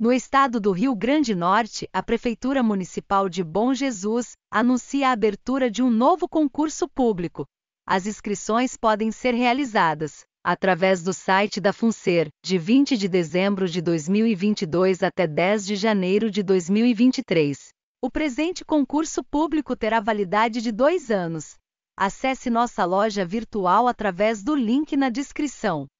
No estado do Rio Grande Norte, a Prefeitura Municipal de Bom Jesus anuncia a abertura de um novo concurso público. As inscrições podem ser realizadas através do site da FUNSER, de 20 de dezembro de 2022 até 10 de janeiro de 2023. O presente concurso público terá validade de dois anos. Acesse nossa loja virtual através do link na descrição